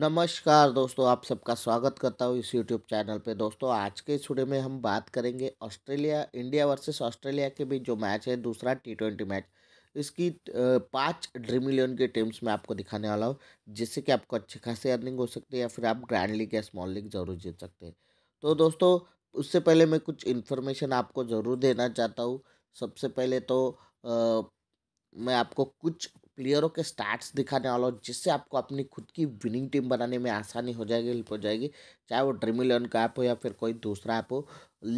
नमस्कार दोस्तों आप सबका स्वागत करता हूँ इस यूट्यूब चैनल पे दोस्तों आज के इस वीडियो में हम बात करेंगे ऑस्ट्रेलिया इंडिया वर्सेस ऑस्ट्रेलिया के बीच जो मैच है दूसरा टी ट्वेंटी मैच इसकी पांच ड्रीम इलेवन की टीम्स में आपको दिखाने वाला हूँ जिससे कि आपको अच्छी खासी अर्निंग हो सकती है या फिर आप ग्रैंड लीग या स्मॉल लीग ज़रूर जीत सकते हैं तो दोस्तों उससे पहले मैं कुछ इन्फॉर्मेशन आपको ज़रूर देना चाहता हूँ सबसे पहले तो आ, मैं आपको कुछ प्लेयरों के स्टार्ट्स दिखाने वाला हूँ जिससे आपको अपनी खुद की विनिंग टीम बनाने में आसानी हो जाएगी हेल्प हो जाएगी चाहे वो ड्रीम इलेवन का ऐप हो या फिर कोई दूसरा ऐप हो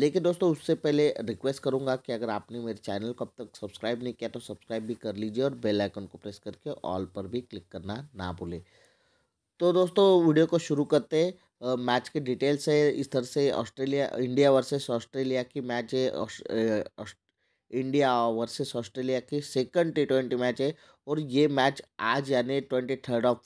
लेकिन दोस्तों उससे पहले रिक्वेस्ट करूँगा कि अगर आपने मेरे चैनल को अब तक सब्सक्राइब नहीं किया तो सब्सक्राइब भी कर लीजिए और बेल आइकन को प्रेस करके ऑल पर भी क्लिक करना ना भूलें तो दोस्तों वीडियो को शुरू करते मैच के डिटेल्स है इस तरह से ऑस्ट्रेलिया इंडिया वर्सेस ऑस्ट्रेलिया की मैच है इंडिया वर्सेस ऑस्ट्रेलिया की सेकंड टी ट्वेंटी मैच है और ये मैच आज यानी ट्वेंटी थर्ड ऑफ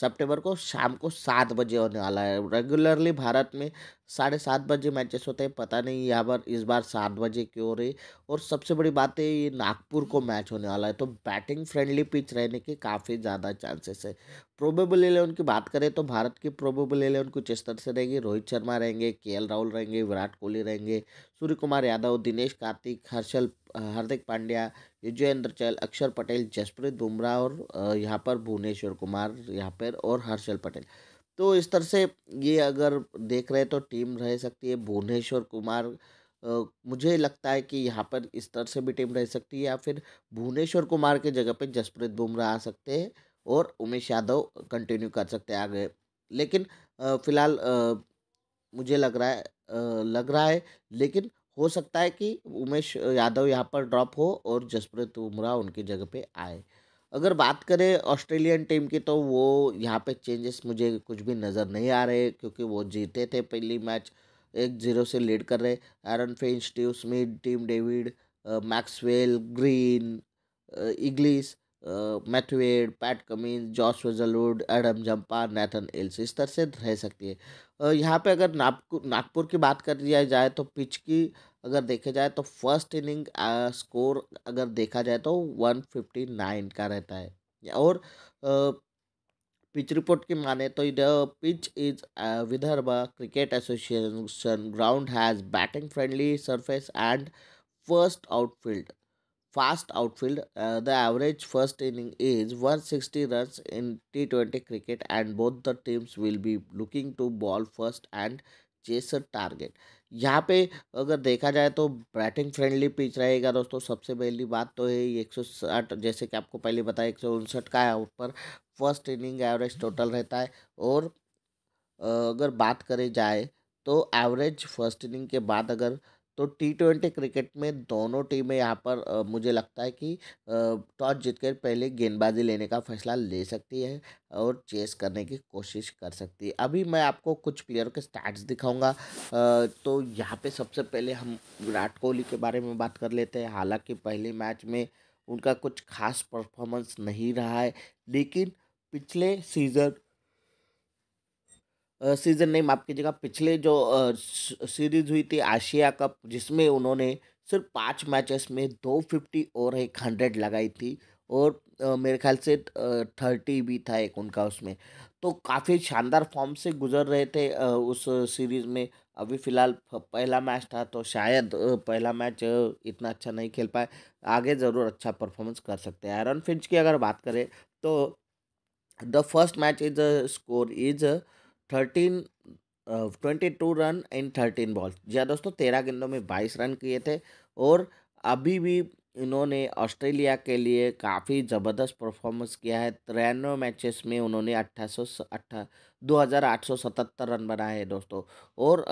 सितंबर को शाम को सात बजे होने वाला है रेगुलरली भारत में साढ़े सात बजे मैचेस होते हैं पता नहीं यहाँ पर इस बार सात बजे क्यों हो रही और सबसे बड़ी बात है ये नागपुर को मैच होने वाला है तो बैटिंग फ्रेंडली पिच रहने के काफ़ी ज़्यादा चांसेस है प्रोबेबल इलेवन की बात करें तो भारत की प्रोबेबल इलेवन कुछ इस तरह से रहेगी रोहित शर्मा रहेंगे के राहुल रहेंगे विराट कोहली रहेंगे सूर्य कुमार यादव दिनेश कार्तिक हर्षल हार्दिक पांड्या युजेंद्र चहल अक्षर पटेल जसप्रीत बुमराह और यहाँ पर भुवनेश्वर कुमार यहाँ पर और हर्षल पटेल तो इस तरह से ये अगर देख रहे तो टीम रह सकती है भुवनेश्वर कुमार मुझे लगता है कि यहाँ पर इस तरह से भी टीम रह सकती है या फिर भुवनेश्वर कुमार के जगह पे जसप्रीत बुमराह आ सकते हैं और उमेश यादव कंटिन्यू कर सकते हैं आगे लेकिन फ़िलहाल मुझे लग रहा है लग रहा है लेकिन हो सकता है कि उमेश यादव यहाँ पर ड्रॉप हो और जसप्रीत बुमराह उनकी जगह पर आए अगर बात करें ऑस्ट्रेलियन टीम की तो वो यहाँ पे चेंजेस मुझे कुछ भी नज़र नहीं आ रहे क्योंकि वो जीते थे पहली मैच एक जीरो से लीड कर रहे Aaron Finch Steve Smith team David Maxwell Green Inglis Matthew Pat Cummins Josh Hazlewood Adam Zampa Nathan Ellis इस तरह से रह सकती है यहाँ पे अगर नागपुर नागपुर की बात कर दिया जाए तो पिच की अगर देखा जाए तो फर्स्ट इनिंग स्कोर अगर देखा जाए तो वन फिफ्टी नाइन का रहता है और पिच रिपोर्ट की माने तो इधर pitch is Vidarbha cricket association ground has batting friendly surface and fast outfield fast outfield. Uh, the average first inning is 160 runs in T20 cricket, and both the teams will be looking to ball first and chase a target. यहाँ पे अगर देखा जाए तो batting friendly pitch रहेगा दोस्तों सबसे पहली बात तो है एक सौ साठ जैसे कि आपको पहले बताया एक सौ उनसठ का है ऊपर फर्स्ट इनिंग एवरेज टोटल रहता है और अगर बात करें जाए तो एवरेज फर्स्ट इनिंग के बाद अगर तो टी ट्वेंटी क्रिकेट में दोनों टीमें यहाँ पर आ, मुझे लगता है कि टॉस जीतकर पहले गेंदबाजी लेने का फैसला ले सकती है और चेस करने की कोशिश कर सकती है अभी मैं आपको कुछ प्लेयर के स्टैट्स दिखाऊंगा तो यहाँ पे सबसे पहले हम विराट कोहली के बारे में बात कर लेते हैं हालांकि पहले मैच में उनका कुछ खास परफॉर्मेंस नहीं रहा है लेकिन पिछले सीज़न सीज़न नहीं माफ़ कीजिएगा पिछले जो सीरीज़ हुई थी आशिया कप जिसमें उन्होंने सिर्फ पाँच मैचेस में दो फिफ्टी और एक हंड्रेड लगाई थी और मेरे ख्याल से थर्टी भी था एक उनका उसमें तो काफ़ी शानदार फॉर्म से गुजर रहे थे उस सीरीज़ में अभी फ़िलहाल पहला मैच था तो शायद पहला मैच इतना अच्छा नहीं खेल पाए आगे ज़रूर अच्छा परफॉर्मेंस कर सकते हैं आयरन फिंच की अगर बात करें तो the first match is score is thirteen twenty two run in thirteen ball जी हाँ दोस्तों तेरह गेंदों में बाईस रन किए थे और अभी भी इन्होंने ऑस्ट्रेलिया के लिए काफ़ी ज़बरदस्त परफॉर्मेंस किया है तिरानवे मैचेस में उन्होंने अट्ठाईस अट्ठा दो हज़ार आठ सौ सतहत्तर रन बनाए हैं दोस्तों और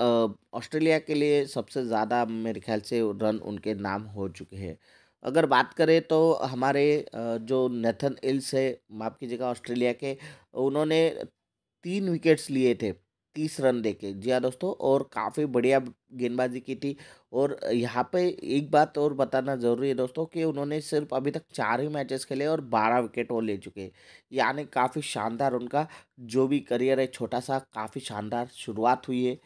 ऑस्ट्रेलिया के लिए सबसे ज़्यादा मेरे ख्याल से रन उनके नाम हो चुके हैं अगर बात करें तो हमारे जो नेथन इल्स है माफ़ कीजिएगा ऑस्ट्रेलिया के उन्होंने तीन विकेट्स लिए थे तीस रन देके जी हाँ दोस्तों और काफ़ी बढ़िया गेंदबाजी की थी और यहाँ पे एक बात और बताना ज़रूरी है दोस्तों कि उन्होंने सिर्फ अभी तक चार ही मैचेस खेले और बारह विकेट वो ले चुके हैं यानी काफ़ी शानदार उनका जो भी करियर है छोटा सा काफ़ी शानदार शुरुआत हुई है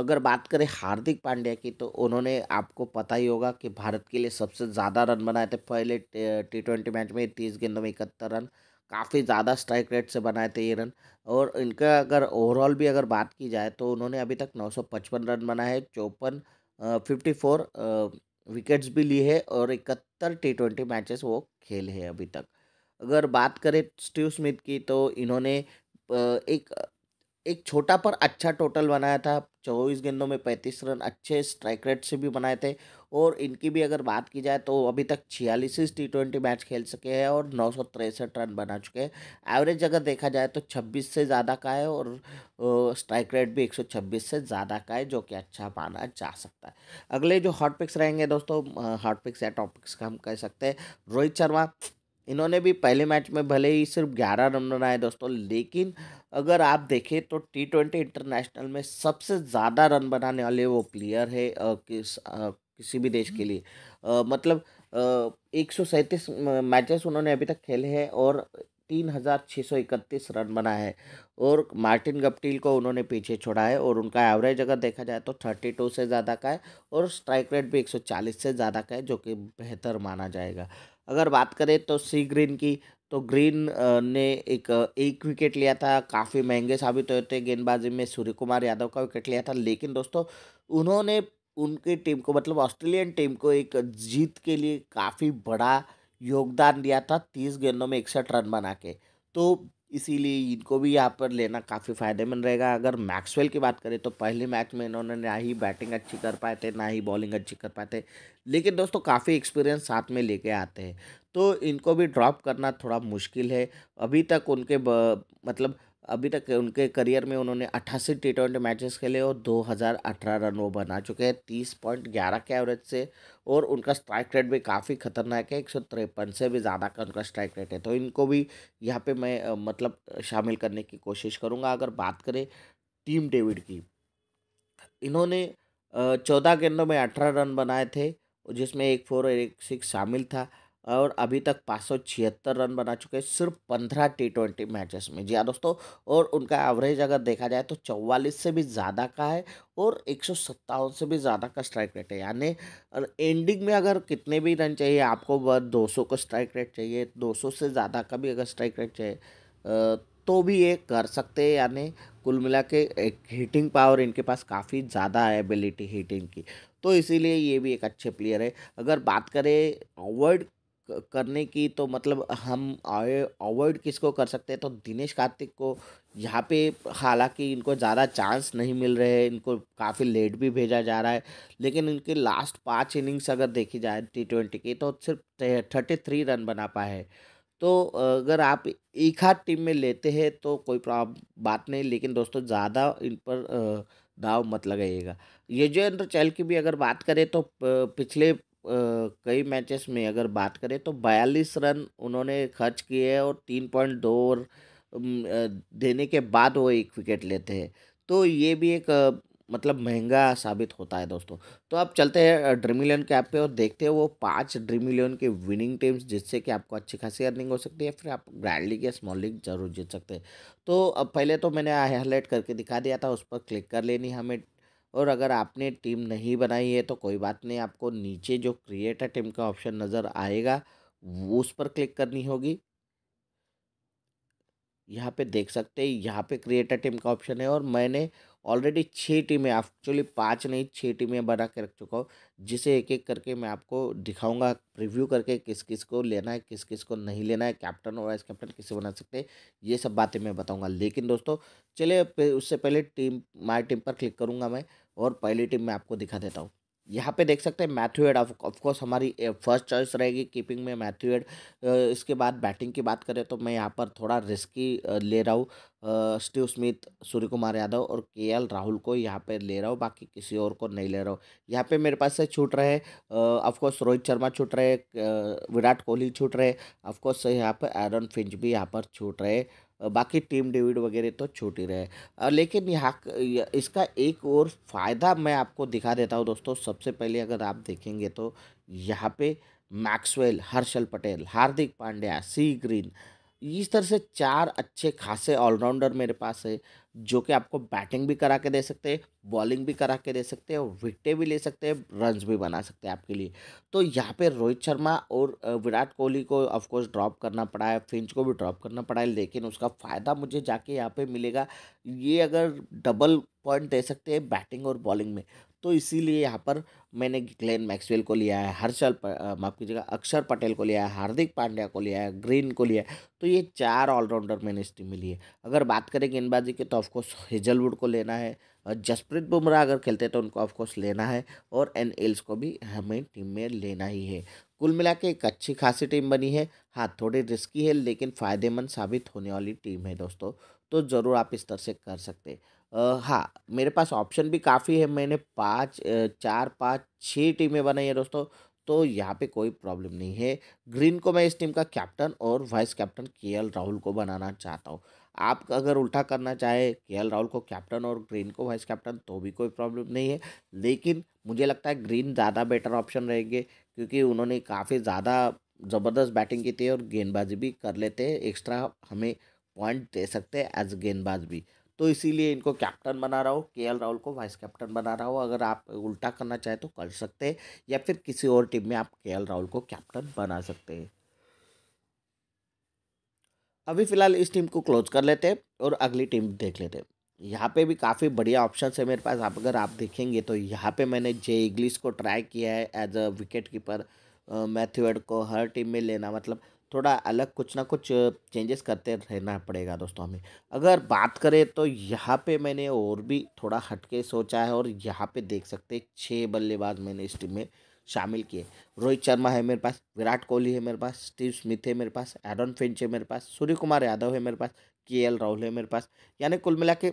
अगर बात करें हार्दिक पांड्या की तो उन्होंने आपको पता ही होगा कि भारत के लिए सबसे ज़्यादा रन बनाए थे पहले टी ट्वेंटी मैच में तीस गेंदों में इकहत्तर रन काफ़ी ज़्यादा स्ट्राइक रेट से बनाए थे ये रन और इनका अगर ओवरऑल भी अगर बात की जाए तो उन्होंने अभी तक नौ सौ पचपन रन बनाए हैं चौपन फिफ्टी फोर विकेट्स भी लिए है और इकहत्तर टी ट्वेंटी मैचेस वो खेले हैं अभी तक अगर बात करें स्टीव स्मिथ की तो इन्होंने एक एक छोटा पर अच्छा टोटल बनाया था चौबीस गेंदों में पैंतीस रन अच्छे स्ट्राइक रेट से भी बनाए थे और इनकी भी अगर बात की जाए तो अभी तक छियालीस टी ट्वेंटी मैच खेल सके हैं और नौ सौ तिरसठ रन बना चुके हैं एवरेज अगर देखा जाए तो छब्बीस से ज़्यादा का है और स्ट्राइक रेट भी एक सौ छब्बीस से ज़्यादा का है जो कि अच्छा माना जा सकता है अगले जो हॉट पिक्स रहेंगे दोस्तों हॉट पिक्स या टॉपिक्स का हम कह सकते हैं रोहित शर्मा इन्होंने भी पहले मैच में भले ही सिर्फ ग्यारह रन बनाए दोस्तों लेकिन अगर आप देखें तो टी ट्वेंटी इंटरनेशनल में सबसे ज़्यादा रन बनाने वाले वो प्लेयर है आ, किस आ, किसी भी देश के हम्म। लिए आ, मतलब एक सौ सैंतीस मैचेस उन्होंने अभी तक खेले हैं और तीन हज़ार छः सौ इकतीस रन बनाए हैं और मार्टिन गप्टील को उन्होंने पीछे छोड़ा है और उनका एवरेज अगर देखा जाए तो थर्टी टू से ज़्यादा का है और स्ट्राइक रेट भी एक सौ चालीस से ज़्यादा का है जो कि बेहतर माना जाएगा अगर बात करें तो सी ग्रीन की तो ग्रीन ने एक एक विकेट लिया था काफ़ी महंगे साबित होते थे गेंदबाजी में सूर्य कुमार यादव का विकेट लिया था लेकिन दोस्तों उन्होंने उनकी टीम को मतलब ऑस्ट्रेलियन टीम को एक जीत के लिए काफ़ी बड़ा योगदान दिया था तीस गेंदों में इकसठ रन बना के तो इसीलिए इनको भी यहाँ पर लेना काफ़ी फ़ायदेमंद रहेगा अगर मैक्सवेल की बात करें तो पहले मैच में इन्होंने ना ही बैटिंग अच्छी कर पाए थे ना ही बॉलिंग अच्छी कर पाए थे लेकिन दोस्तों काफ़ी एक्सपीरियंस साथ में लेके आते हैं तो इनको भी ड्रॉप करना थोड़ा मुश्किल है अभी तक उनके मतलब अभी तक उनके करियर में उन्होंने अट्ठासी टी ट्वेंटी मैचेस खेले और दो हज़ार अठारह रन वो बना चुके हैं तीस पॉइंट ग्यारह के एवरेज से और उनका स्ट्राइक रेट भी काफ़ी खतरनाक है एक सौ तिरपन से भी ज़्यादा का उनका स्ट्राइक रेट है तो इनको भी यहाँ पे मैं मतलब शामिल करने की कोशिश करूँगा अगर बात करें टीम डेविड की इन्होंने चौदह गेंदों में अठारह रन बनाए थे जिसमें एक फोर और एक सिक्स शामिल था और अभी तक पाँच रन बना चुके हैं सिर्फ पंद्रह टी ट्वेंटी मैचेस में जी हाँ दोस्तों और उनका एवरेज अगर देखा जाए तो चौवालीस से भी ज़्यादा का है और एक से भी ज़्यादा का स्ट्राइक रेट है यानी एंडिंग में अगर कितने भी रन चाहिए आपको वह सौ का स्ट्राइक रेट चाहिए सौ से ज़्यादा का भी अगर स्ट्राइक रेट चाहिए तो भी ये कर सकते हैं यानी कुल मिला के एक हीटिंग पावर इनके पास काफ़ी ज़्यादा है एबिलिटी हीटिंग की तो इसीलिए ये भी एक अच्छे प्लेयर है अगर बात करें वर्ल्ड करने की तो मतलब हम अवॉइड किसको कर सकते हैं तो दिनेश कार्तिक को यहाँ पे हालांकि इनको ज़्यादा चांस नहीं मिल रहे हैं इनको काफ़ी लेट भी भेजा जा रहा है लेकिन इनके लास्ट पाँच इनिंग्स अगर देखी जाए टी ट्वेंटी की तो सिर्फ थर्टी थ्री रन बना पाए है तो अगर आप एक हाथ टीम में लेते हैं तो कोई बात नहीं लेकिन दोस्तों ज़्यादा इन पर दाव मत लगाइएगा यजुवेंद्र चहल की भी अगर बात करें तो पिछले कई मैचेस में अगर बात करें तो बयालीस रन उन्होंने खर्च किए हैं और तीन पॉइंट दो और देने के बाद वो एक विकेट लेते हैं तो ये भी एक मतलब महंगा साबित होता है दोस्तों तो आप चलते हैं ड्रीमिलियन कैप पे और देखते हैं वो पांच ड्रीमिलियन के विनिंग टीम्स जिससे कि आपको अच्छी खासी अर्निंग हो सकती है फिर आप ग्रैंड लीग या स्मॉल लीग जरूर जीत सकते हैं तो अब पहले तो मैंने हाईलाइट करके दिखा दिया था उस पर क्लिक कर लेनी हमें और अगर आपने टीम नहीं बनाई है तो कोई बात नहीं आपको नीचे जो क्रिएट अ टीम का ऑप्शन नज़र आएगा वो उस पर क्लिक करनी होगी यहाँ पे देख सकते हैं यहाँ पे क्रिएटर टीम का ऑप्शन है और मैंने ऑलरेडी छः टीमें एक्चुअली पाँच नहीं छः टीमें बना के रख चुका हूँ जिसे एक एक करके मैं आपको दिखाऊंगा प्रीव्यू करके किस किस को लेना है किस किस को नहीं लेना है कैप्टन और वाइस कैप्टन किसे बना सकते हैं ये सब बातें मैं बताऊँगा लेकिन दोस्तों चलिए उससे पहले टीम माई टीम पर क्लिक करूँगा मैं और पहली टीम मैं आपको दिखा देता हूँ यहाँ पे देख सकते हैं मैथ्यू एड ऑफकोर्स हमारी फर्स्ट चॉइस रहेगी कीपिंग में मैथ्यू एड इसके बाद बैटिंग की बात करें तो मैं यहाँ पर थोड़ा रिस्की ले रहा हूँ स्टीव स्मिथ सूर्य कुमार यादव और के राहुल को यहाँ पे ले रहा हूँ बाकी किसी और को नहीं ले रहा हूँ यहाँ पे मेरे पास से छूट रहे ऑफकोर्स रोहित शर्मा छूट रहे विराट कोहली छूट रहे ऑफकोर्स यहाँ पर एरन फिंच भी यहाँ पर छूट रहे बाकी टीम डेविड वगैरह तो छोटी रहे लेकिन यहाँ इसका एक और फ़ायदा मैं आपको दिखा देता हूँ दोस्तों सबसे पहले अगर आप देखेंगे तो यहाँ पे Maxwell Harshal Patel Hardik Pandya C Green इस तरह से चार अच्छे खासे ऑलराउंडर मेरे पास है जो कि आपको बैटिंग भी करा के दे सकते हैं बॉलिंग भी करा के दे सकते हैं विकटें भी ले सकते हैं रन्स भी बना सकते हैं आपके लिए तो यहाँ पे रोहित शर्मा और विराट कोहली को ऑफकोर्स ड्रॉप करना पड़ा है फिंच को भी ड्रॉप करना पड़ा है लेकिन उसका फ़ायदा मुझे जाके यहाँ पर मिलेगा ये अगर डबल पॉइंट दे सकते हैं बैटिंग और बॉलिंग में तो इसीलिए यहाँ पर मैंने ग्लेन मैक्सवेल को लिया है हर्षल माफ कीजिएगा अक्षर पटेल को लिया है हार्दिक पांड्या को लिया है ग्रीन को लिया है तो ये चार ऑलराउंडर मैंने इस टीम में लिए अगर बात करें गेंदबाजी की तो ऑफकोर्स हेजलवुड को लेना है जसप्रीत बुमराह अगर खेलते हैं तो उनको ऑफकोर्स लेना है और एन एल्स को भी हमें टीम में लेना ही है कुल मिला के एक अच्छी खासी टीम बनी है हाँ थोड़ी रिस्की है लेकिन फ़ायदेमंद साबित होने वाली टीम है दोस्तों तो ज़रूर आप इस तरह से कर सकते हैं हाँ मेरे पास ऑप्शन भी काफ़ी है मैंने पाँच चार पाँच छः टीमें बनाई है दोस्तों तो यहाँ पे कोई प्रॉब्लम नहीं है ग्रीन को मैं इस टीम का कैप्टन और वाइस कैप्टन के राहुल को बनाना चाहता हूँ आप अगर उल्टा करना चाहे के राहुल को कैप्टन और ग्रीन को वाइस कैप्टन तो भी कोई प्रॉब्लम नहीं है लेकिन मुझे लगता है ग्रीन ज़्यादा बेटर ऑप्शन रहेंगे क्योंकि उन्होंने काफ़ी ज़्यादा ज़बरदस्त बैटिंग की थी और गेंदबाजी भी कर लेते हैं एक्स्ट्रा हमें पॉइंट दे सकते हैं एज गेंदबाज भी तो इसीलिए इनको कैप्टन बना रहा हो के राहुल को वाइस कैप्टन बना रहा हो अगर आप उल्टा करना चाहें तो कर सकते हैं या फिर किसी और टीम में आप के राहुल को कैप्टन बना सकते हैं अभी फ़िलहाल इस टीम को क्लोज कर लेते हैं और अगली टीम देख लेते हैं यहाँ पे भी काफ़ी बढ़िया ऑप्शन है मेरे पास आप अगर आप देखेंगे तो यहाँ पे मैंने जे इंग्लिश को ट्राई किया है as a wicket keeper Matthew Wade को हर टीम में लेना मतलब थोड़ा अलग कुछ ना कुछ चेंजेस करते रहना पड़ेगा दोस्तों हमें अगर बात करें तो यहाँ पे मैंने और भी थोड़ा हटके सोचा है और यहाँ पे देख सकते छः बल्लेबाज मैंने इस टीम में शामिल किए रोहित शर्मा है मेरे पास विराट कोहली है मेरे पास स्टीव स्मिथ है मेरे पास एडन फिंच है मेरे पास सूर्य कुमार यादव है मेरे पास के एल राहुल है मेरे पास यानी कुल मिला के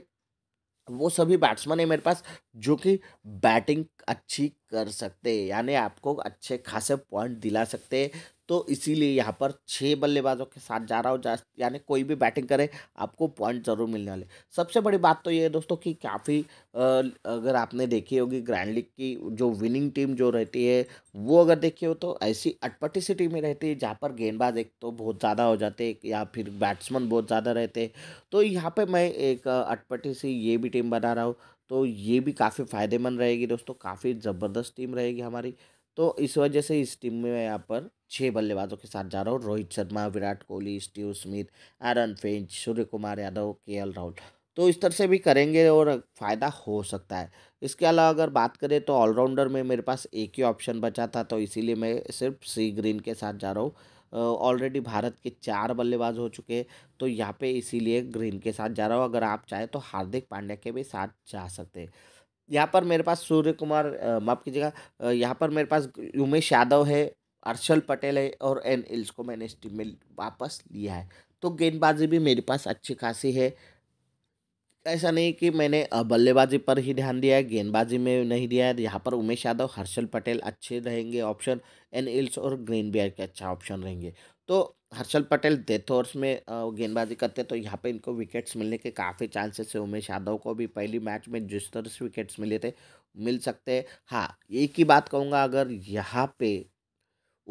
वो सभी बैट्समैन है मेरे पास जो कि बैटिंग अच्छी कर सकते हैं यानी आपको अच्छे खासे पॉइंट दिला सकते हैं तो इसीलिए यहाँ पर छः बल्लेबाजों के साथ जा रहा हूँ यानी कोई भी बैटिंग करे आपको पॉइंट ज़रूर मिलने वाले सबसे बड़ी बात तो ये है दोस्तों कि काफ़ी अगर आपने देखी होगी ग्रैंड लीग की जो विनिंग टीम जो रहती है वो अगर देखी हो तो ऐसी अटपटी सी टीमें रहती है जहाँ पर गेंदबाज एक तो बहुत ज़्यादा हो जाते या फिर बैट्समैन बहुत ज़्यादा रहते तो यहाँ पर मैं एक अटपटी सी ये भी टीम बना रहा हूँ तो ये भी काफ़ी फ़ायदेमंद रहेगी दोस्तों काफ़ी ज़बरदस्त टीम रहेगी हमारी तो इस वजह से इस टीम में मैं यहाँ पर छः बल्लेबाजों के साथ जा रहा हूँ Rohit Sharma Virat Kohli Steve Smith Aaron Finch Surya Kumar Yadav K L Rahul तो इस तरह से भी करेंगे और फ़ायदा हो सकता है इसके अलावा अगर बात करें तो ऑलराउंडर में मेरे पास एक ही ऑप्शन बचा था तो इसीलिए मैं सिर्फ सी ग्रीन के साथ जा रहा हूँ ऑलरेडी भारत के चार बल्लेबाज हो चुके हैं तो यहाँ पे इसीलिए ग्रीन के साथ जा रहा हूँ अगर आप चाहें तो हार्दिक पांड्या के भी साथ जा सकते हैं यहाँ पर मेरे पास सूर्य कुमार माफ़ कीजिएगा यहाँ पर मेरे पास उमेश यादव है अर्शल पटेल है और एन इल्स को मैंने इस टीम में वापस लिया है तो गेंदबाजी भी मेरे पास अच्छी खासी है ऐसा नहीं कि मैंने बल्लेबाजी पर ही ध्यान दिया है गेंदबाजी में नहीं दिया है यहाँ पर उमेश यादव हर्षल पटेल अच्छे रहेंगे ऑप्शन एन इल्स और ग्रीन बियर के अच्छा ऑप्शन रहेंगे तो हर्षल पटेल डेथ ओवर्स में गेंदबाजी करते हैं तो यहाँ पे इनको विकेट्स मिलने के काफ़ी चांसेस है उमेश यादव को भी पहली मैच में जिस तरह से विकेट्स मिले थे मिल सकते हैं हाँ एक ही बात कहूँगा अगर यहाँ पे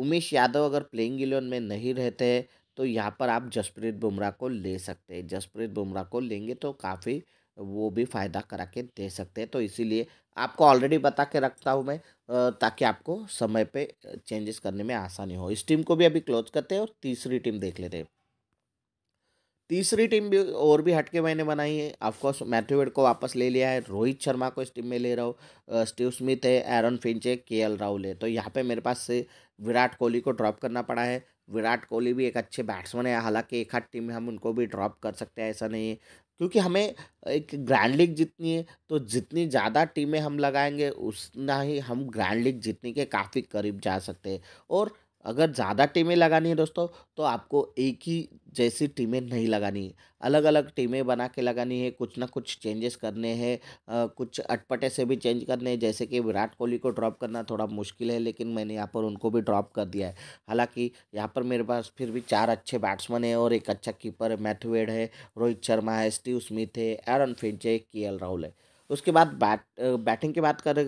उमेश यादव अगर प्लेइंग इलेवन में नहीं रहते हैं तो यहाँ पर आप जसप्रीत बुमराह को ले सकते हैं जसप्रीत बुमराह को लेंगे तो काफ़ी वो भी फ़ायदा करा के दे सकते हैं तो इसीलिए आपको ऑलरेडी बता के रखता हूँ मैं ताकि आपको समय पे चेंजेस करने में आसानी हो इस टीम को भी अभी क्लोज करते हैं और तीसरी टीम देख लेते हैं तीसरी टीम भी और भी हटके मैंने बनाई है ऑफकोर्स मैथ्यूवेड को वापस ले लिया है रोहित शर्मा को इस टीम में ले रहा हूँ स्टीव स्मिथ है एरन फिंच है के एल राहुल है तो यहाँ पे मेरे पास से विराट कोहली को ड्रॉप करना पड़ा है विराट कोहली भी एक अच्छे बैट्समैन है हालांकि एक हाथ टीम में हम उनको भी ड्रॉप कर सकते हैं ऐसा नहीं है क्योंकि हमें एक ग्रैंड लीग जीतनी है तो जितनी ज़्यादा टीमें हम लगाएंगे उतना ही हम ग्रैंड लीग जीतने के काफ़ी करीब जा सकते हैं और अगर ज़्यादा टीमें लगानी है दोस्तों तो आपको एक ही जैसी टीमें नहीं लगानी है अलग अलग टीमें बना के लगानी है कुछ ना कुछ चेंजेस करने हैं कुछ अटपटे से भी चेंज करने हैं जैसे कि विराट कोहली को ड्रॉप करना थोड़ा मुश्किल है लेकिन मैंने यहाँ पर उनको भी ड्रॉप कर दिया है हालाँकि यहाँ पर मेरे पास फिर भी चार अच्छे बैट्समैन है और एक अच्छा कीपर है मैथ्यूवेड है रोहित शर्मा है स्टीव स्मिथ है एरन फिंच है के राहुल है उसके बाद बैट बैटिंग की बात करें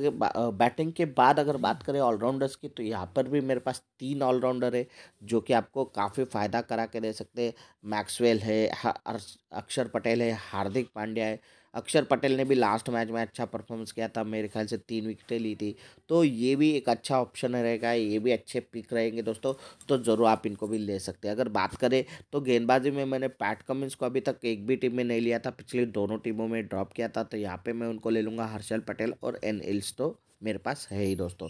बैटिंग के बाद अगर बात करें ऑलराउंडर्स की तो यहाँ पर भी मेरे पास तीन ऑलराउंडर है जो कि आपको काफ़ी फ़ायदा करा के दे सकते हैं मैक्सवेल है अक्षर पटेल है हार्दिक पांड्या है अक्षर पटेल ने भी लास्ट मैच में अच्छा परफॉर्मेंस किया था मेरे ख्याल से तीन विकेटें ली थी तो ये भी एक अच्छा ऑप्शन रहेगा ये भी अच्छे पिक रहेंगे दोस्तों तो ज़रूर आप इनको भी ले सकते हैं अगर बात करें तो गेंदबाजी में मैंने पैट कमिंस को अभी तक एक भी टीम में नहीं लिया था पिछली दोनों टीमों में ड्रॉप किया था तो यहाँ पर मैं उनको ले लूँगा हर्षल पटेल और एन एल्स तो मेरे पास है ही दोस्तों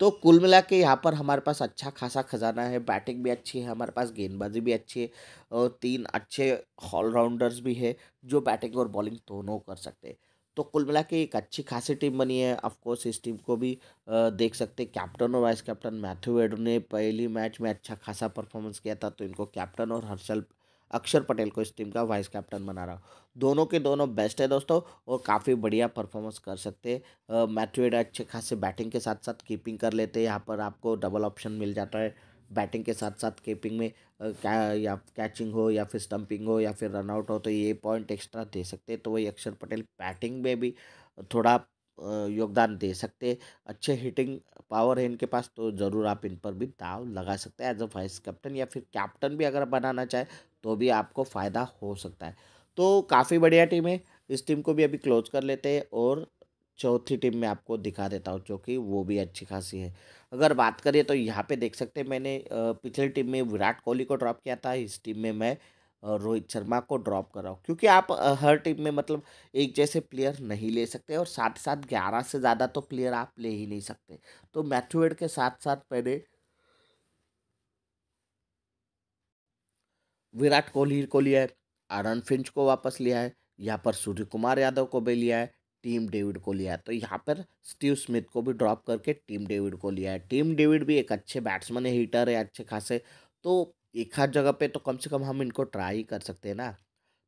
तो कुल मिला के यहाँ पर हमारे पास अच्छा खासा खजाना है बैटिंग भी अच्छी है हमारे पास गेंदबाजी भी अच्छी है और तीन अच्छे ऑलराउंडर्स भी है जो बैटिंग और बॉलिंग दोनों कर सकते हैं तो कुल मिला के एक अच्छी खासी टीम बनी है ऑफकोर्स इस टीम को भी देख सकते कैप्टन और वाइस कैप्टन मैथ्यू वेडो ने पहली मैच में अच्छा खासा परफॉर्मेंस किया था तो इनको कैप्टन और हर्षल अक्षर पटेल को इस टीम का वाइस कैप्टन बना रहा हूँ दोनों के दोनों बेस्ट है दोस्तों और काफ़ी बढ़िया परफॉर्मेंस कर सकते हैं मैथ्यूड अच्छे खासे बैटिंग के साथ साथ कीपिंग कर लेते हैं यहाँ पर आपको डबल ऑप्शन मिल जाता है बैटिंग के साथ साथ कीपिंग में क्या या कैचिंग हो या फिर स्टंपिंग हो या फिर रनआउट हो तो ये पॉइंट एक्स्ट्रा दे सकते तो वही अक्षर पटेल बैटिंग में भी थोड़ा योगदान दे सकते अच्छे हिटिंग पावर है इनके पास तो ज़रूर आप इन पर भी दाव लगा सकते हैं एज अ वाइस कैप्टन या फिर कैप्टन भी अगर बनाना चाहे तो भी आपको फ़ायदा हो सकता है तो काफ़ी बढ़िया टीम है इस टीम को भी अभी क्लोज कर लेते हैं और चौथी टीम में आपको दिखा देता हूँ जो कि वो भी अच्छी खासी है अगर बात करें तो यहाँ पे देख सकते हैं मैंने पिछली टीम में विराट कोहली को ड्रॉप किया था इस टीम में मैं रोहित शर्मा को ड्रॉप कर रहा हूँ क्योंकि आप हर टीम में मतलब एक जैसे प्लेयर नहीं ले सकते और साथ साथ ग्यारह से ज़्यादा तो प्लेयर आप ले ही नहीं सकते तो मैथ्यूएड के साथ साथ मैंने विराट कोहली को लिया है आरन फिंच को वापस लिया है यहाँ पर सूर्य कुमार यादव को भी लिया है टीम डेविड को लिया है तो यहाँ पर स्टीव स्मिथ को भी ड्रॉप करके टीम डेविड को लिया है टीम डेविड भी एक अच्छे बैट्समैन है हीटर है अच्छे खासे तो एक हाथ जगह पे तो कम से कम हम इनको ट्राई कर सकते हैं ना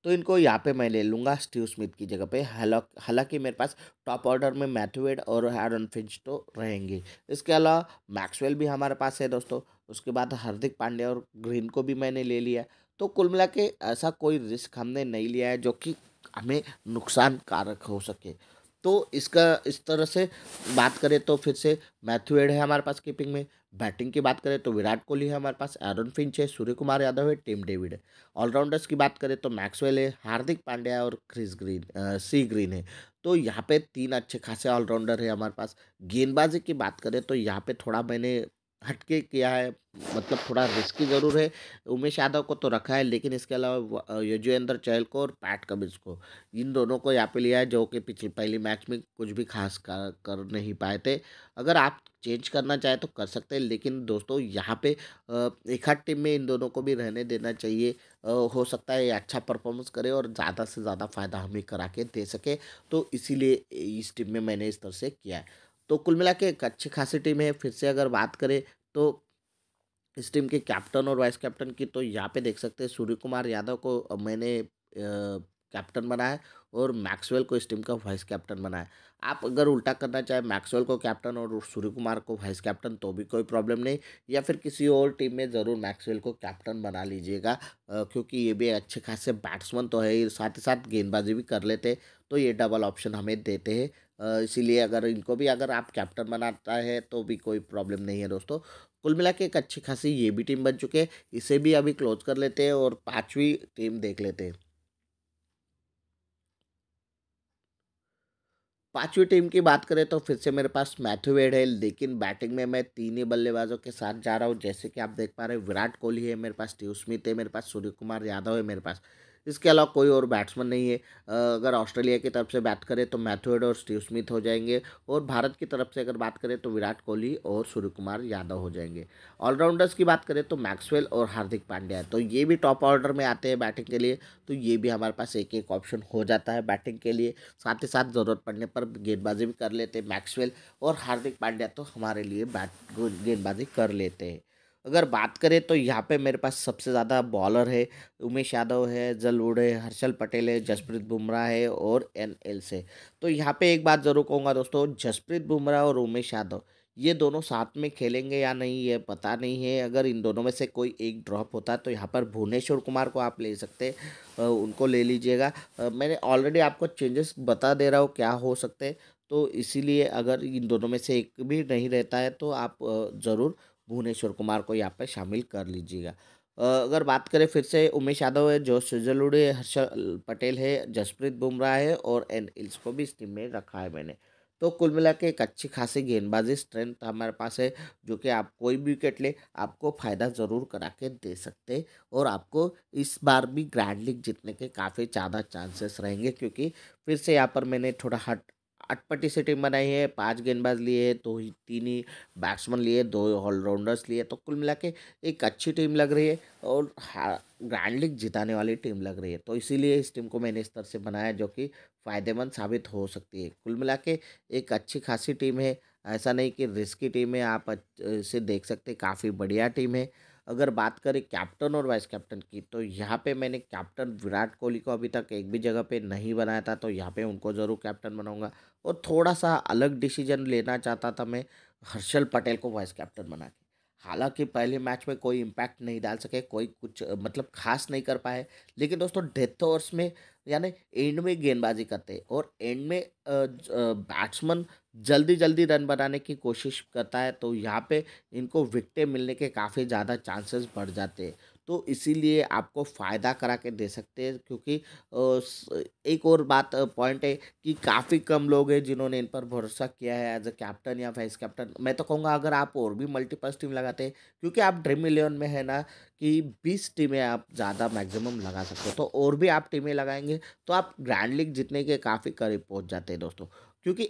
तो इनको यहाँ पे मैं ले लूँगा स्टीव स्मिथ की जगह पे हालांकि मेरे पास टॉप ऑर्डर में मैथ्यूड और हेरन फिंच तो रहेंगे इसके अलावा मैक्सवेल भी हमारे पास है दोस्तों उसके बाद हार्दिक पांड्या और ग्रीन को भी मैंने ले लिया तो कुल मिला के ऐसा कोई रिस्क हमने नहीं लिया है जो कि हमें नुकसान कारक हो सके तो इसका इस तरह से बात करें तो फिर से मैथ्यू एड है हमारे पास कीपिंग में बैटिंग की बात करें तो विराट कोहली है हमारे पास एरन फिंच है सूर्य कुमार यादव है टीम डेविड है ऑलराउंडर्स की बात करें तो मैक्सवेल है हार्दिक पांड्या और क्रिस ग्रीन आ, सी ग्रीन है तो यहाँ पे तीन अच्छे खासे ऑलराउंडर है हमारे पास गेंदबाजी की बात करें तो यहाँ पे थोड़ा मैंने हटके किया है मतलब थोड़ा रिस्की ज़रूर है उमेश यादव को तो रखा है लेकिन इसके अलावा यजुवेंद्र चहल को और पैट कमिंस को इन दोनों को यहाँ पे लिया है जो कि पिछले पहली मैच में कुछ भी खास कर, कर नहीं पाए थे अगर आप चेंज करना चाहें तो कर सकते हैं लेकिन दोस्तों यहाँ पे एक आध टीम में इन दोनों को भी रहने देना चाहिए हो सकता है अच्छा परफॉर्मेंस करे और ज़्यादा से ज़्यादा फ़ायदा हमें करा के दे सके तो इसीलिए इस टीम में मैंने इस तरह से किया है तो कुल मिला के एक अच्छी खासी टीम है फिर से अगर बात करें तो इस टीम के कैप्टन और वाइस कैप्टन की तो यहाँ पे देख सकते हैं सूर्य कुमार यादव को मैंने कैप्टन बनाए और मैक्सवेल को इस टीम का वाइस कैप्टन बनाए आप अगर उल्टा करना चाहे मैक्सवेल को कैप्टन और सूर्य कुमार को वाइस कैप्टन तो भी कोई प्रॉब्लम नहीं या फिर किसी और टीम में ज़रूर मैक्सवेल को कैप्टन बना लीजिएगा क्योंकि ये भी अच्छे खासे बैट्समैन तो है साथ ही साथ गेंदबाजी भी कर लेते तो ये डबल ऑप्शन हमें देते हैं इसीलिए अगर इनको भी अगर आप कैप्टन बनाता है तो भी कोई प्रॉब्लम नहीं है दोस्तों कुल मिला के एक अच्छी खासी ये भी टीम बन चुके इसे भी अभी क्लोज कर लेते हैं और पाँचवीं टीम देख लेते हैं पांचवी टीम की बात करें तो फिर से मेरे पास मैथ्यू वेड है लेकिन बैटिंग में मैं तीन ही बल्लेबाजों के साथ जा रहा हूँ जैसे कि आप देख पा रहे हैं विराट कोहली है मेरे पास स्टीव स्मिथ है मेरे पास सूर्य कुमार यादव है मेरे पास इसके अलावा कोई और बैट्समैन नहीं है अगर ऑस्ट्रेलिया की तरफ से बैट करें तो मैथ्यूड और स्टीव स्मिथ हो जाएंगे और भारत की तरफ से अगर बात करें तो विराट कोहली और सूर्य कुमार यादव हो जाएंगे ऑलराउंडर्स की बात करें तो मैक्सवेल और हार्दिक पांड्या तो ये भी टॉप ऑर्डर में आते हैं बैटिंग के लिए तो ये भी हमारे पास एक एक ऑप्शन हो जाता है बैटिंग के लिए साथ ही साथ ज़रूरत पड़ने पर गेंदबाजी भी कर लेते हैं मैक्सवेल और हार्दिक पांड्या तो हमारे लिए बैट गेंदबाजी कर लेते हैं अगर बात करें तो यहाँ पे मेरे पास सबसे ज़्यादा बॉलर है उमेश यादव है जल उड़े हर्षल पटेल है जसप्रीत बुमराह है और एन एल से तो यहाँ पे एक बात ज़रूर कहूँगा दोस्तों जसप्रीत बुमराह और उमेश यादव ये दोनों साथ में खेलेंगे या नहीं ये पता नहीं है अगर इन दोनों में से कोई एक ड्रॉप होता है तो यहाँ पर भुवनेश्वर कुमार को आप ले सकते उनको ले लीजिएगा मैंने ऑलरेडी आपको चेंजेस बता दे रहा हूँ क्या हो सकते तो इसीलिए अगर इन दोनों में से एक भी नहीं रहता है तो आप ज़रूर भुवनेश्वर कुमार को यहाँ पे शामिल कर लीजिएगा अगर बात करें फिर से उमेश यादव है जोश है हर्षल पटेल है जसप्रीत बुमराह है और एन इल्स को भी इस टीम में रखा है मैंने तो कुल मिला के एक अच्छी खासी गेंदबाजी स्ट्रेंथ हमारे पास है जो कि आप कोई भी विकेट ले आपको फ़ायदा ज़रूर करा के दे सकते और आपको इस बार भी ग्रैंड लीग जीतने के काफ़ी ज़्यादा चांसेस रहेंगे क्योंकि फिर से यहाँ पर मैंने थोड़ा हट अटपटी से टीम बनाई है पांच गेंदबाज लिए दो ही तीन ही बैट्समैन लिए दो ऑलराउंडर्स लिए तो कुल मिला के एक अच्छी टीम लग रही है और ग्रैंड लीग जिताने वाली टीम लग रही है तो इसीलिए इस टीम को मैंने इस तरह से बनाया जो कि फ़ायदेमंद साबित हो सकती है कुल मिला के एक अच्छी खासी टीम है ऐसा नहीं कि रिस्की टीम है आप इसे देख सकते काफ़ी बढ़िया टीम है अगर बात करें कैप्टन और वाइस कैप्टन की तो यहाँ पे मैंने कैप्टन विराट कोहली को अभी तक एक भी जगह पे नहीं बनाया था तो यहाँ पे उनको ज़रूर कैप्टन बनाऊंगा और थोड़ा सा अलग डिसीजन लेना चाहता था मैं हर्षल पटेल को वाइस कैप्टन बना के हालांकि पहले मैच में कोई इम्पैक्ट नहीं डाल सके कोई कुछ मतलब खास नहीं कर पाए लेकिन दोस्तों डेथ ओवर्स में यानी एंड में गेंदबाजी करते और एंड में बैट्समैन जल्दी जल्दी रन बनाने की कोशिश करता है तो यहाँ पे इनको विकटें मिलने के काफ़ी ज़्यादा चांसेस बढ़ जाते हैं तो इसीलिए आपको फ़ायदा करा के दे सकते हैं क्योंकि एक और बात पॉइंट है कि काफ़ी कम लोग हैं जिन्होंने इन पर भरोसा किया है एज अ कैप्टन या वाइस कैप्टन मैं तो कहूँगा अगर आप और भी मल्टीपल्स टीम लगाते हैं क्योंकि आप ड्रीम इलेवन में है ना कि बीस टीमें आप ज़्यादा मैक्सिमम लगा सकते हो तो और भी आप टीमें लगाएंगे तो आप ग्रैंड लीग जीतने के काफ़ी करीब पहुँच जाते हैं दोस्तों क्योंकि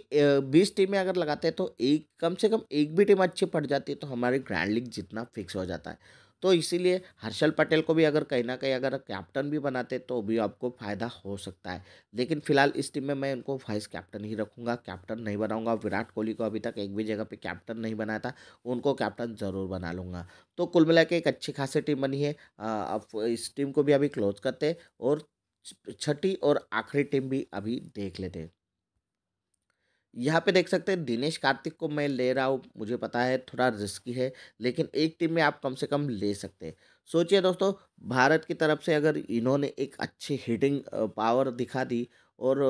बीस टीमें अगर लगाते हैं तो एक कम से कम एक भी टीम अच्छी पड़ जाती है तो हमारी ग्रैंड लीग जितना फिक्स हो जाता है तो इसीलिए हर्षल पटेल को भी अगर कहीं ना कहीं अगर कैप्टन भी बनाते तो भी आपको फ़ायदा हो सकता है लेकिन फिलहाल इस टीम में मैं उनको वाइस कैप्टन ही रखूँगा कैप्टन नहीं बनाऊँगा विराट कोहली को अभी तक एक भी जगह पर कैप्टन नहीं बनाया था उनको कैप्टन ज़रूर बना लूँगा तो कुल मिला एक अच्छी खासी टीम बनी है अब इस टीम को भी अभी क्लोज करते और छठी और आखिरी टीम भी अभी देख लेते हैं यहाँ पे देख सकते हैं दिनेश कार्तिक को मैं ले रहा हूँ मुझे पता है थोड़ा रिस्की है लेकिन एक टीम में आप कम से कम ले सकते हैं सोचिए दोस्तों भारत की तरफ से अगर इन्होंने एक अच्छी हिटिंग पावर दिखा दी और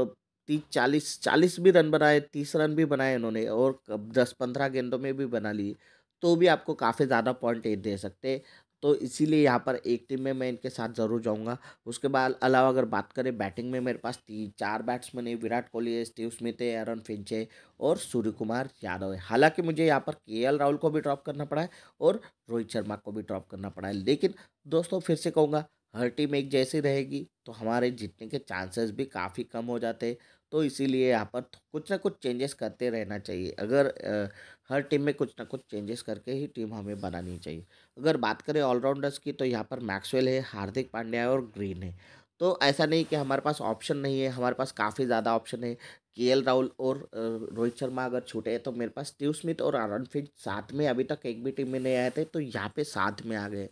तीस चालीस चालीस भी रन बनाए तीस रन भी बनाए इन्होंने और दस पंद्रह गेंदों में भी बना लिए तो भी आपको काफ़ी ज़्यादा पॉइंट दे सकते तो इसीलिए यहाँ पर एक टीम में मैं इनके साथ ज़रूर जाऊँगा उसके बाद अलावा अगर बात करें बैटिंग में मेरे पास तीन चार बैट्समैन है विराट कोहली है स्टीव स्मिथ है एरन फिंच है और सूर्य कुमार यादव है हालांकि मुझे यहाँ पर के राहुल को भी ड्रॉप करना पड़ा है और रोहित शर्मा को भी ड्रॉप करना पड़ा है लेकिन दोस्तों फिर से कहूँगा हर टीम एक जैसी रहेगी तो हमारे जीतने के चांसेस भी काफ़ी कम हो जाते हैं तो इसीलिए यहाँ पर कुछ ना कुछ चेंजेस करते रहना चाहिए अगर आ, हर टीम में कुछ ना कुछ चेंजेस करके ही टीम हमें बनानी चाहिए अगर बात करें ऑलराउंडर्स की तो यहाँ पर मैक्सवेल है हार्दिक पांड्या है और ग्रीन है तो ऐसा नहीं कि हमारे पास ऑप्शन नहीं है हमारे पास काफ़ी ज़्यादा ऑप्शन है के राहुल और रोहित शर्मा अगर छूटे तो मेरे पास स्टीव स्मिथ और आरन फिंच साथ में अभी तक एक भी टीम में नहीं आए थे तो यहाँ पे साथ में आ गए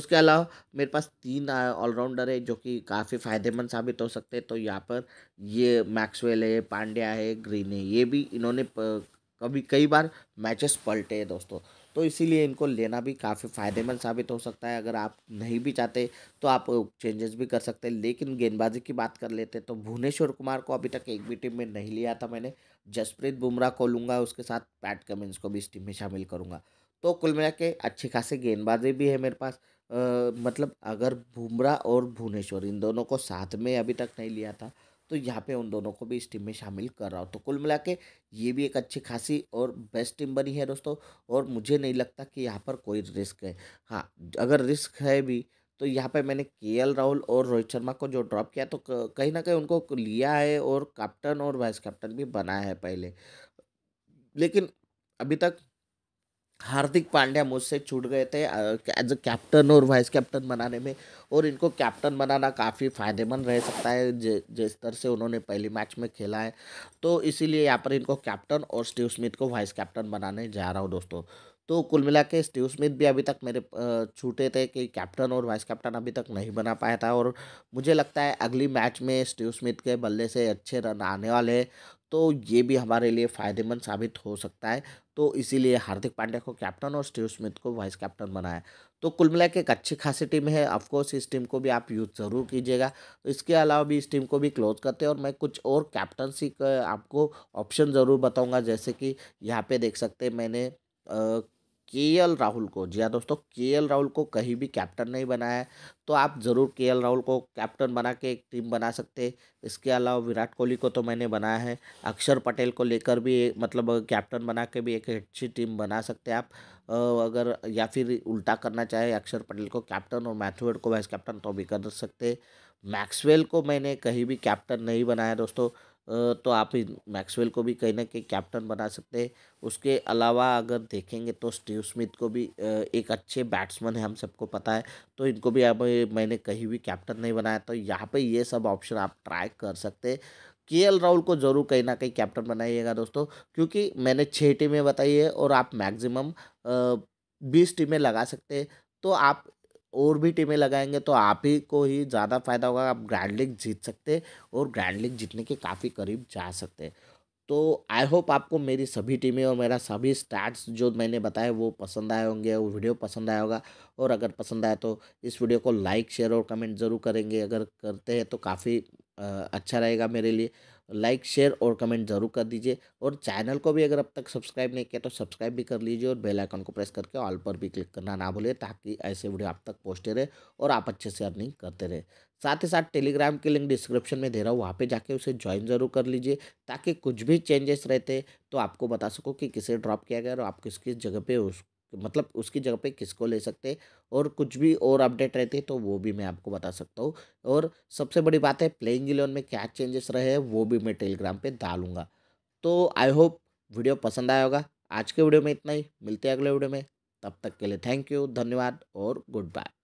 उसके अलावा मेरे पास तीन ऑलराउंडर है जो कि काफ़ी फायदेमंद साबित हो सकते हैं तो यहाँ पर ये मैक्सवेल है पांड्या है ग्रीन है ये भी इन्होंने कभी कई बार मैचेस पलटे हैं दोस्तों तो इसीलिए इनको लेना भी काफ़ी फ़ायदेमंद साबित हो सकता है अगर आप नहीं भी चाहते तो आप चेंजेस भी कर सकते हैं लेकिन गेंदबाजी की बात कर लेते तो भुवनेश्वर कुमार को अभी तक एक भी टीम में नहीं लिया था मैंने जसप्रीत बुमराह को लूँगा उसके साथ पैट कमिंस को भी इस टीम में शामिल करूँगा तो कुल मिला के अच्छी खासी गेंदबाजी भी है मेरे पास आ, मतलब अगर बुमराह और भुवनेश्वर इन दोनों को साथ में अभी तक नहीं लिया था तो यहाँ पे उन दोनों को भी इस टीम में शामिल कर रहा हूँ तो कुल मिला के ये भी एक अच्छी खासी और बेस्ट टीम बनी है दोस्तों और मुझे नहीं लगता कि यहाँ पर कोई रिस्क है हाँ अगर रिस्क है भी तो यहाँ पे मैंने के एल राहुल और रोहित शर्मा को जो ड्रॉप किया तो कहीं ना कहीं उनको लिया है और कैप्टन और वाइस कैप्टन भी बनाया है पहले लेकिन अभी तक हार्दिक पांड्या मुझसे छूट गए थे एज अ कैप्टन और वाइस कैप्टन बनाने में और इनको कैप्टन बनाना काफ़ी फ़ायदेमंद रह सकता है जिस स्तर से उन्होंने पहली मैच में खेला है तो इसीलिए यहाँ पर इनको कैप्टन और स्टीव स्मिथ को वाइस कैप्टन बनाने जा रहा हूँ दोस्तों तो कुल मिला के स्टीव स्मिथ भी अभी तक मेरे छूटे थे कि कैप्टन और वाइस कैप्टन अभी तक नहीं बना पाया था और मुझे लगता है अगली मैच में स्टीव स्मिथ के बल्ले से अच्छे रन आने वाले तो ये भी हमारे लिए फ़ायदेमंद साबित हो सकता है तो इसीलिए हार्दिक पांड्या को कैप्टन और स्टीव स्मिथ को वाइस कैप्टन बनाया तो कुल मिला के एक अच्छी खासी टीम है ऑफकोर्स इस टीम को भी आप यूज़ ज़रूर कीजिएगा तो इसके अलावा भी इस टीम को भी क्लोज करते हैं और मैं कुछ और कैप्टनसी का आपको ऑप्शन ज़रूर बताऊँगा जैसे कि यहाँ पर देख सकते मैंने के राहुल को जी हाँ दोस्तों के राहुल को कहीं भी कैप्टन नहीं बनाया है तो आप ज़रूर के राहुल को कैप्टन बना के एक टीम बना सकते इसके अलावा विराट कोहली को तो मैंने बनाया है अक्षर पटेल को लेकर भी मतलब कैप्टन बना के भी एक अच्छी टीम बना सकते आप अगर या फिर उल्टा करना चाहे अक्षर पटेल को कैप्टन और मैथुवेड को वाइस कैप्टन तो भी कर सकते मैक्सवेल को मैंने कहीं भी कैप्टन नहीं बनाया दोस्तों तो आप मैक्सवेल को भी कहीं ना कहीं कैप्टन बना सकते हैं उसके अलावा अगर देखेंगे तो स्टीव स्मिथ को भी एक अच्छे बैट्समैन है हम सबको पता है तो इनको भी अब मैंने कहीं भी कैप्टन नहीं बनाया तो यहाँ पे ये सब ऑप्शन आप ट्राई कर सकते के एल राहुल को ज़रूर कहीं ना कहीं कैप्टन बनाइएगा दोस्तों क्योंकि मैंने छः टीमें बताई है और आप मैक्सिमम बीस टीमें लगा सकते हैं तो आप और भी टीमें लगाएंगे तो आप ही को ही ज़्यादा फायदा होगा आप ग्रैंड लीग जीत सकते और ग्रैंड लीग जीतने के काफ़ी करीब जा सकते हैं तो आई होप आपको मेरी सभी टीमें और मेरा सभी स्टार्ट जो मैंने बताए वो पसंद आए होंगे वो वीडियो पसंद आया होगा और अगर पसंद आए तो इस वीडियो को लाइक शेयर और कमेंट ज़रूर करेंगे अगर करते हैं तो काफ़ी अच्छा रहेगा मेरे लिए लाइक शेयर और कमेंट जरूर कर दीजिए और चैनल को भी अगर अब तक सब्सक्राइब नहीं किया तो सब्सक्राइब भी कर लीजिए और बेल आइकन को प्रेस करके ऑल पर भी क्लिक करना ना भूलें ताकि ऐसे वीडियो आप तक पहुँचते रहे और आप अच्छे से अर्निंग करते रहे साथ ही साथ टेलीग्राम की लिंक डिस्क्रिप्शन में दे रहा हूँ वहाँ पे जाके उसे ज्वाइन जरूर कर लीजिए ताकि कुछ भी चेंजेस रहते तो आपको बता सको कि किसे ड्रॉप किया गया और आप किस किस जगह पे उस मतलब उसकी जगह पे किसको ले सकते और कुछ भी और अपडेट रहती है तो वो भी मैं आपको बता सकता हूँ और सबसे बड़ी बात है प्लेइंग इलेवन में क्या चेंजेस रहे हैं वो भी मैं टेलीग्राम पे डालूंगा तो आई होप वीडियो पसंद आया होगा आज के वीडियो में इतना ही मिलते हैं अगले वीडियो में तब तक के लिए थैंक यू धन्यवाद और गुड बाय